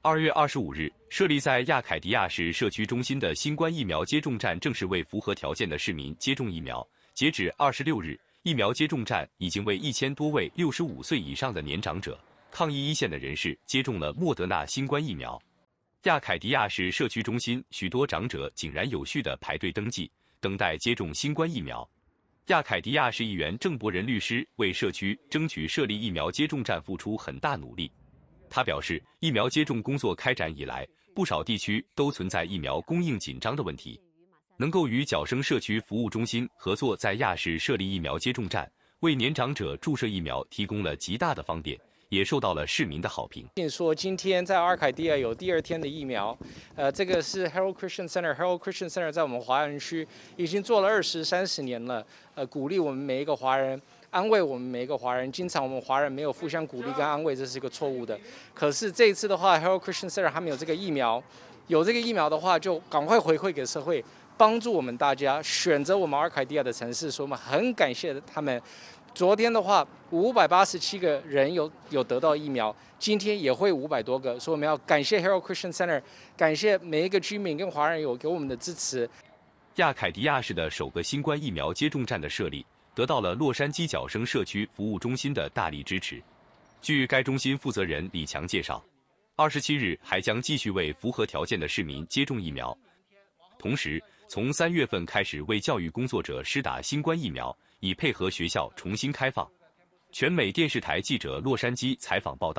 二月二十五日，设立在亚凯迪亚市社区中心的新冠疫苗接种站正式为符合条件的市民接种疫苗。截止二十六日，疫苗接种站已经为一千多位六十五岁以上的年长者、抗疫一线的人士接种了莫德纳新冠疫苗。亚凯迪亚市社区中心许多长者井然有序地排队登记，等待接种新冠疫苗。亚凯迪亚市议员郑伯仁律师为社区争取设立疫苗接种站付出很大努力。他表示，疫苗接种工作开展以来，不少地区都存在疫苗供应紧张的问题。能够与角生社区服务中心合作，在亚市设立疫苗接种站，为年长者注射疫苗提供了极大的方便。也受到了市民的好评。听说今天在阿尔卡迪亚有第二天的疫苗，呃，这个是 h e r l o Christian c e n t e r h e r l o Christian Center 在我们华人区已经做了二十三十年了，呃，鼓励我们每一个华人，安慰我们每一个华人，经常我们华人没有互相鼓励跟安慰，这是一个错误的。可是这一次的话 h e r o Christian Center 他们有这个疫苗，有这个疫苗的话，就赶快回馈给社会，帮助我们大家。选择我们阿尔卡迪亚的城市，所以我们很感谢他们。昨天的话，五百八十七个人有有得到疫苗，今天也会五百多个，所以我们要感谢 Harold Christian Center，感谢每一个居民跟华人有给我们的支持。亚凯迪亚市的首个新冠疫苗接种站的设立得到了洛杉矶角声社区服务中心的大力支持。据该中心负责人李强介绍，二十七日还将继续为符合条件的市民接种疫苗，同时。从三月份开始为教育工作者施打新冠疫苗，以配合学校重新开放。全美电视台记者洛杉矶采访报道。